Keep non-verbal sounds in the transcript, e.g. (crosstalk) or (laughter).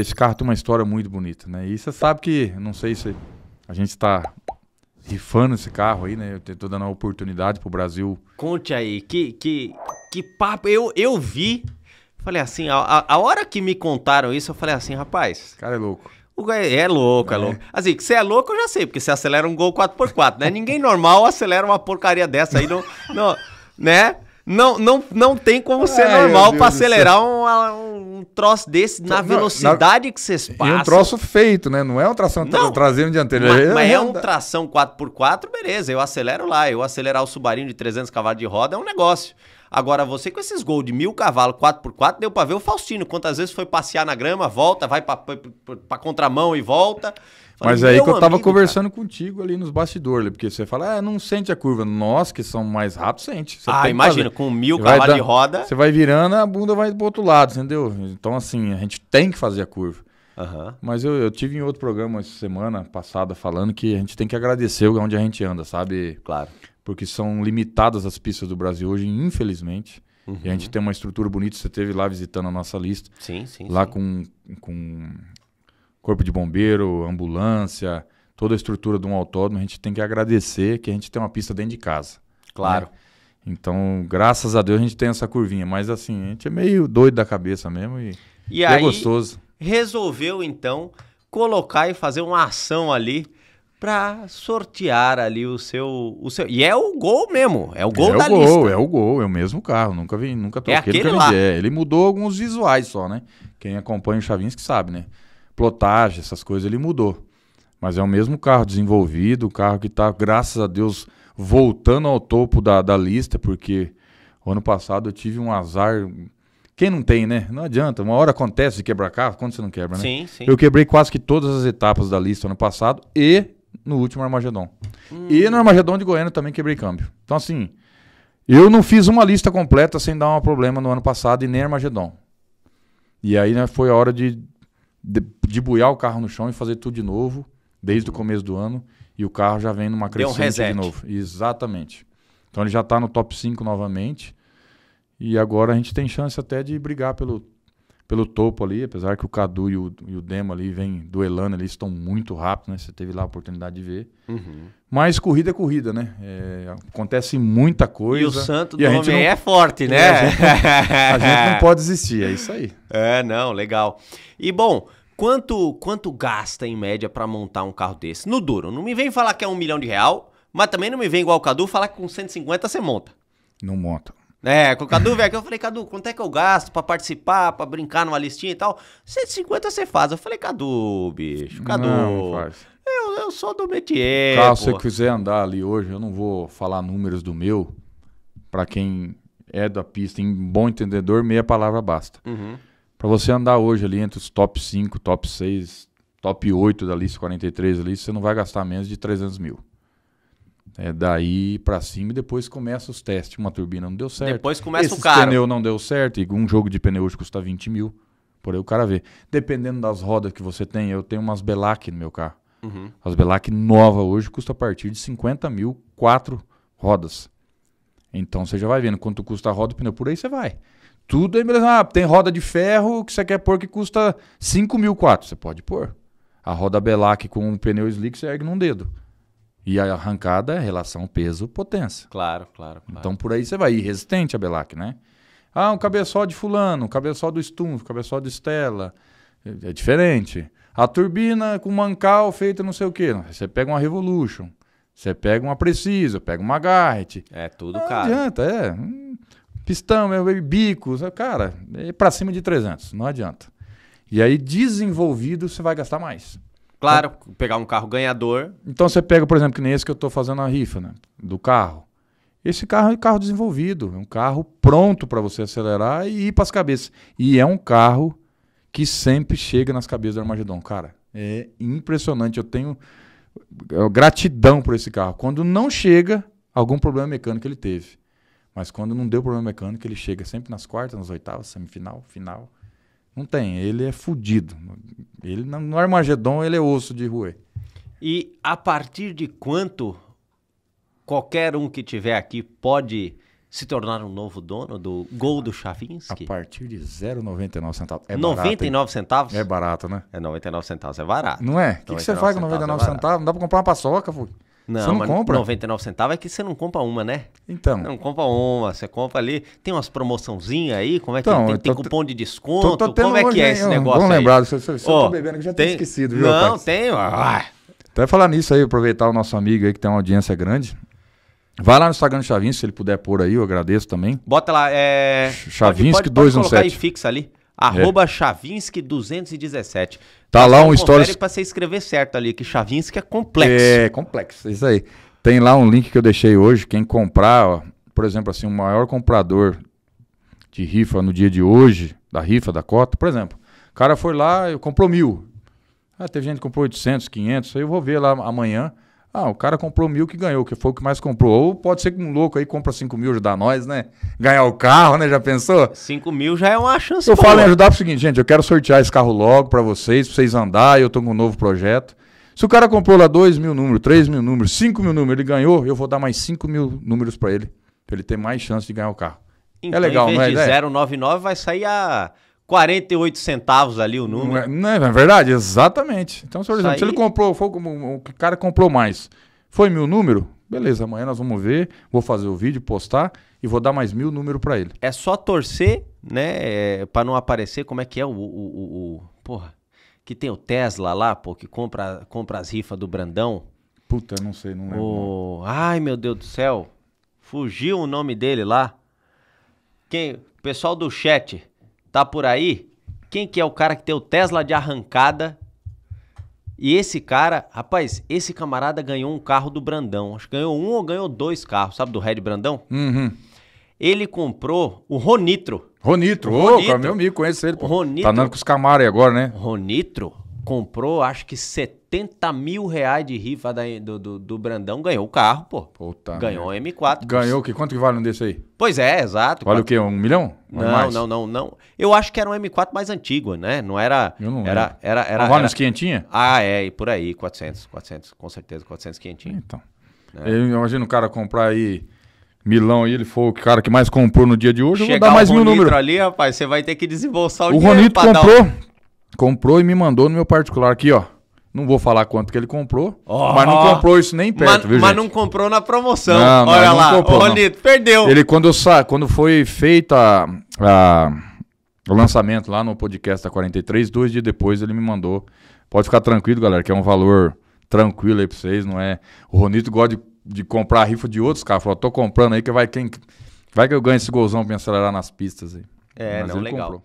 Esse carro tem uma história muito bonita, né? E você sabe que, não sei se a gente está rifando esse carro aí, né? Eu estou dando a oportunidade para o Brasil. Conte aí, que, que, que papo. Eu, eu vi, falei assim, a, a hora que me contaram isso, eu falei assim, rapaz. Esse cara é louco. O, é, é louco, é, é louco. Assim, que você é louco, eu já sei, porque você acelera um gol 4x4, né? Ninguém normal acelera uma porcaria dessa aí, não, né? Não, não, não tem como ser Ai, normal para acelerar um, um troço desse na não, velocidade na... que vocês passam. E um troço feito, né? Não é um tração não, traseiro e dianteiro. Mas, é, mas é um tração 4x4, beleza. Eu acelero lá. Eu acelerar o Subarinho de 300 cavalos de roda é um negócio. Agora, você com esses gols de mil cavalos, 4x4, deu pra ver o Faustino. Quantas vezes foi passear na grama, volta, vai pra, pra, pra contramão e volta. Mas é aí que eu tava amigo, conversando cara. contigo ali nos bastidores, porque você fala, ah, não sente a curva. Nós que são mais rápidos, sente. Você ah, imagina, com mil cavalos de roda. Você vai virando, a bunda vai pro outro lado, entendeu? Então, assim, a gente tem que fazer a curva. Uhum. Mas eu, eu tive em outro programa essa semana passada falando que a gente tem que agradecer onde a gente anda, sabe? Claro. Porque são limitadas as pistas do Brasil hoje, infelizmente. Uhum. E a gente uhum. tem uma estrutura bonita, você teve lá visitando a nossa lista. Sim, sim. Lá sim. Com, com corpo de bombeiro, ambulância, toda a estrutura de um autódromo, a gente tem que agradecer que a gente tem uma pista dentro de casa. Né? Claro. Né? Então, graças a Deus, a gente tem essa curvinha. Mas assim, a gente é meio doido da cabeça mesmo e, e, e é aí, é gostoso. Resolveu, então, colocar e fazer uma ação ali para sortear ali o seu, o seu. E é o gol mesmo. É o gol é da o gol, lista. É o gol, é o mesmo carro. Nunca vi, nunca troquei. É aquele nunca lá. É, ele mudou alguns visuais só, né? Quem acompanha o Chavinski sabe, né? plotagem, essas coisas, ele mudou. Mas é o mesmo carro desenvolvido, o carro que está, graças a Deus, voltando ao topo da, da lista, porque ano passado eu tive um azar. Quem não tem, né? Não adianta. Uma hora acontece de quebrar carro, quando você não quebra, né? Sim, sim. Eu quebrei quase que todas as etapas da lista ano passado e no último Armagedon. Hum. E no Armagedon de Goiânia também quebrei câmbio. Então, assim, eu não fiz uma lista completa sem dar um problema no ano passado e nem Armagedon. E aí né, foi a hora de debulhar de o carro no chão e fazer tudo de novo, desde o uhum. começo do ano, e o carro já vem numa crescente Deu um de novo. Exatamente. Então ele já está no top 5 novamente. E agora a gente tem chance até de brigar pelo pelo topo ali, apesar que o Cadu e o, e o Demo ali vêm duelando, eles estão muito rápido, né? Você teve lá a oportunidade de ver. Uhum. Mas corrida é corrida, né? É, acontece muita coisa. E o santo e do homem não... é forte, né? É, a gente, a gente não pode desistir, é isso aí. (laughs) É, não, legal. E bom, quanto quanto gasta em média para montar um carro desse? No duro, não me vem falar que é um milhão de real, mas também não me vem igual o Cadu falar que com 150 você monta. Não monta né? Com o Cadu, velho, aqui, eu falei, Cadu, quanto é que eu gasto pra participar, pra brincar numa listinha e tal? 150 você faz. Eu falei, Cadu, bicho, Cadu. Não, faz. Eu, eu sou do metier. Caso se você quiser andar ali hoje, eu não vou falar números do meu. Pra quem é da pista, em bom entendedor, meia palavra basta. Uhum. Pra você andar hoje ali entre os top 5, top 6, top 8 da lista 43 ali, você não vai gastar menos de 300 mil. É daí para cima e depois começa os testes. Uma turbina não deu certo. Depois começa Esses o carro. pneu não deu certo e um jogo de pneu hoje custa 20 mil. Por aí o cara vê. Dependendo das rodas que você tem, eu tenho umas Belac no meu carro. Uhum. As Belac nova hoje custa a partir de 50 mil, quatro rodas. Então você já vai vendo quanto custa a roda e pneu. Por aí você vai. Tudo é beleza. Ah, tem roda de ferro que você quer pôr que custa 5 mil, quatro. Você pode pôr. A roda Belac com um pneu slick você ergue num dedo. E a arrancada é relação peso-potência. Claro, claro, claro, Então por aí você vai ir resistente a Belac, né? Ah, um cabeçol de fulano, um cabeçol do Stumf, um cabeçol do Stella. É, é diferente. A turbina com mancal feita não sei o quê. Você pega uma Revolution, você pega uma Preciso, pega uma Garrett. É, tudo não caro. Não adianta, é. Pistão, bico, cara, é pra cima de 300, não adianta. E aí desenvolvido você vai gastar mais. Claro, pegar um carro ganhador. Então você pega, por exemplo, que nem esse que eu estou fazendo a rifa, né? Do carro. Esse carro é um carro desenvolvido, é um carro pronto para você acelerar e ir para as cabeças. E é um carro que sempre chega nas cabeças do Armagedon. Cara, é impressionante. Eu tenho é, gratidão por esse carro. Quando não chega, algum problema mecânico ele teve. Mas quando não deu problema mecânico, ele chega sempre nas quartas, nas oitavas, semifinal, final. Não tem, ele é fudido. Ele, no Armagedon ele é osso de rua E a partir de quanto qualquer um que tiver aqui pode se tornar um novo dono do Gol do Chavinsky? A partir de 0,99 centavos. É 99 barato, centavos? É barato, né? É 99 centavos, é barato. Não é? O que, que, você faz com 99 centavos? É centavos? Não dá pra comprar uma paçoca, Fulho? Não, você não compra. 99 centavos é que você não compra uma, né? Então. Você não compra uma, você compra ali. Tem umas promoçãozinhas aí? Como é que então, Tem, tem cupom de desconto? Tô, tô Como é que é esse negócio? aí? lembrado, se, se, se oh, eu tô bebendo que já tem... esquecido, viu? Não, tem. tenho. Ah. Até falar nisso aí, aproveitar o nosso amigo aí que tem uma audiência grande. Vai lá no Instagram do Chavins, se ele puder pôr aí, eu agradeço também. Bota lá, é. chavinsky 217 Pode, pode, pode colocar aí fixa ali. Arroba é. Chavinsky217. Tá lá um stories. para você escrever certo ali, que Chavinsky é complexo. É, complexo, isso aí. Tem lá um link que eu deixei hoje. Quem comprar, ó, por exemplo, assim, o maior comprador de rifa no dia de hoje, da rifa, da cota, por exemplo, o cara foi lá e comprou mil. Ah, teve gente que comprou 800, 500, aí eu vou ver lá amanhã ah, o cara comprou mil que ganhou, que foi o que mais comprou. Ou pode ser que um louco aí compra cinco mil, ajudar nós, né? Ganhar o carro, né? Já pensou? Cinco mil já é uma chance. Eu falo em ajudar pro seguinte, gente, eu quero sortear esse carro logo para vocês, pra vocês andar, eu tô com um novo projeto. Se o cara comprou lá dois mil números, três mil números, cinco mil números, ele ganhou, eu vou dar mais cinco mil números para ele, pra ele ter mais chance de ganhar o carro. É então, né? é legal, em vez de 099 vai sair a 48 centavos ali o número. É, não é, não é verdade, exatamente. Então, por exemplo, se ele comprou, foi, o cara comprou mais, foi mil número, beleza, amanhã nós vamos ver, vou fazer o vídeo, postar e vou dar mais mil número para ele. É só torcer, né, é, para não aparecer como é que é o, o, o, o, Porra, que tem o Tesla lá, pô, que compra, compra as rifas do Brandão. Puta, não sei, não lembro. O... Ai, meu Deus do céu, fugiu o nome dele lá. Quem... pessoal do chat, Tá por aí? Quem que é o cara que tem o Tesla de arrancada? E esse cara, rapaz, esse camarada ganhou um carro do Brandão. Acho que ganhou um ou ganhou dois carros, sabe, do Red Brandão? Uhum. Ele comprou o Ronitro. Ronitro, ô, Ronitro. meu amigo, conhece ele. Pô. Tá Ronitro. Tá andando com os Camaro aí agora, né? Ronitro comprou, acho que 70 mil reais de rifa da, do, do, do, Brandão, ganhou o carro, pô. Puta ganhou o M4. Ganhou o que? Quanto que vale um desse aí? Pois é, exato. Vale quatro... o quê? Um milhão? É não, não, não, não. Eu acho que era um M4 mais antigo, né? Não era... Eu não era, era, era, era, era... uns quinhentinha? Ah, é, e por aí, 400, 400, com certeza, 400, quinhentinha. Então. É. Eu imagino o cara comprar aí... Milão e ele foi o cara que mais comprou no dia de hoje. Chegar eu vou dar mais um mil números. ali, rapaz, você vai ter que desembolsar o, o dinheiro. O Ronito comprou, um... Comprou e me mandou no meu particular aqui, ó. Não vou falar quanto que ele comprou, oh. mas não comprou isso nem perto, mas, viu, gente? Mas não comprou na promoção. Não, Olha não lá, comprou, perdeu. Ele, quando, sa... quando foi feita a... o lançamento lá no podcast da 43, dois dias depois ele me mandou. Pode ficar tranquilo, galera, que é um valor tranquilo aí pra vocês, não é? O Ronito gosta de, de comprar a rifa de outros caras. Falou, tô comprando aí que vai quem. Vai que eu ganho esse golzão pra me acelerar nas pistas aí. É, mas não, legal. Comprou.